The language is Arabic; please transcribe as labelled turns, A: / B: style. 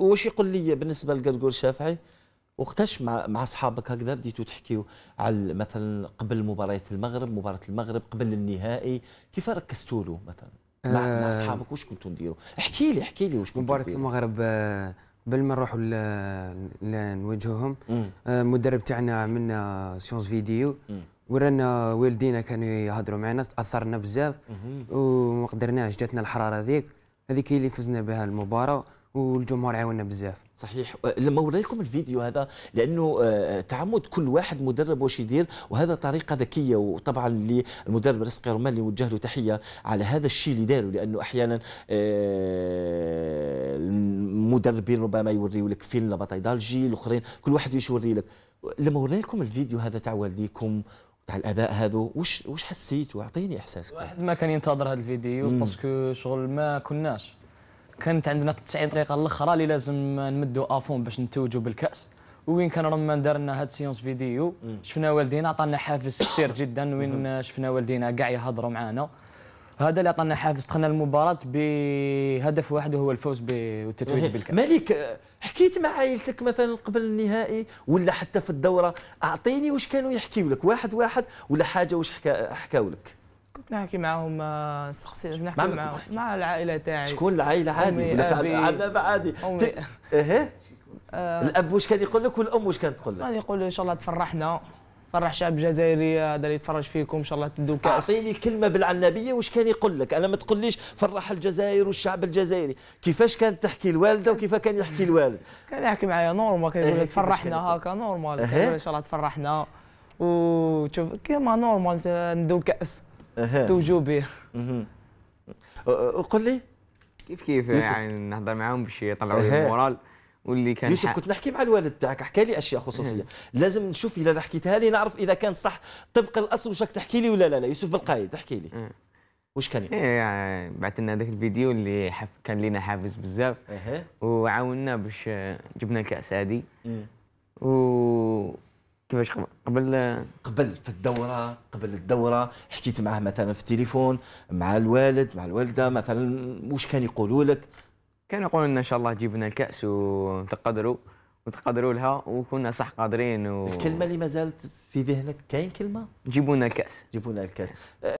A: واش يقول لي بالنسبه لقرقور الشافعي وقتاش مع مع اصحابك هكذا بديتوا تحكيوا على مثلا قبل مباراه المغرب مباراه المغرب قبل النهائي كيف ركزتوا له مثلا مع آه، اصحابك واش كنتوا نديروا احكي لي احكي لي واش كنتوا مباراه المغرب قبل آه، ما نروحوا نواجههم آه، المدرب تاعنا عملنا سيونس فيديو ورانا والدينا كانوا يهضروا معنا تاثرنا بزاف وما قدرناش جاتنا الحراره ذيك هذيك اللي فزنا بها المباراه والجمهور عاوننا بزاف صحيح أه، لما وريكم الفيديو هذا لانه أه، تعمد كل واحد مدرب واش يدير وهذا طريقه ذكيه وطبعا للمدرب رزقي رمان اللي وجه له تحيه على هذا الشيء اللي داره لانه احيانا أه، المدربين ربما يوريو لك فيلم لبطايدالجي الاخرين كل واحد واش يوري لك لما وريكم الفيديو هذا تاع والديكم تاع الاباء هذو واش واش حسيتوا اعطيني احساسكم
B: واحد ما كان ينتظر هذا الفيديو باسكو شغل ما كناش كانت عندنا 90 دقيقه الاخرى اللي لازم نمدوا افون باش نتوجوا بالكاس وين كان رمان دار لنا هاد سيونس فيديو شفنا والدينا عطانا حافز كثير جدا وين شفنا والدينا كاع يهضروا معانا هذا اللي عطانا حافز دخلنا المباراه بهدف واحد وهو الفوز والتتويج بالكاس مالك
A: حكيت مع عائلتك مثلا قبل النهائي ولا حتى في الدوره اعطيني واش كانوا يحكيوا لك واحد واحد ولا حاجه واش حكاوا لك
B: نحكي معاهم آه، نسقسي نحكي معاهم مع, العائله تاعي شكون العائله عادي ولا في عادي ايه, إيه؟ آه. الاب
A: واش كان يقول لك والام واش كانت تقول لك؟ كان
B: يقول ان شاء الله تفرحنا فرح شعب جزائري آه، هذا اللي يتفرج فيكم ان شاء الله تدو كاس اعطيني كلمه بالعنابيه واش كان يقول
A: لك انا ما تقوليش فرح الجزائر والشعب الجزائري كيفاش كانت تحكي الوالده وكيف كان يحكي
B: الوالد كان يحكي معايا نورمال كان يقول إيه، تفرحنا هكا إيه. نورمال ان شاء الله تفرحنا وتشوف كيما نورمال ندو كاس توجوا به
A: أه، قل لي كيف كيف يوسف. يعني نهضر معاهم باش يطلعوا لي المورال
B: واللي كان يوسف كنت
A: نحكي مع الوالد تاعك احكي لي اشياء خصوصيه لازم نشوف اذا حكيتها لي نعرف اذا كان صح طبق الاصل واش راك تحكي لي ولا لا لا يوسف بالقايد احكي لي أه.
B: واش كان إيه، يعني بعث لنا هذاك الفيديو اللي حف... كان لينا حافز بزاف وعاوننا باش جبنا الكاس هذه و كيفاش قبل
A: قبل قبل في الدوره قبل الدوره حكيت معاه مثلا في التليفون مع الوالد مع الوالده مثلا واش كان يقولوا لك كان يقولوا لنا ان شاء الله جيبنا الكاس وتقدروا وتقدروا لها وكنا صح قادرين و... الكلمه اللي ما زالت في ذهنك كاين كلمه جيبونا الكاس جيبونا الكاس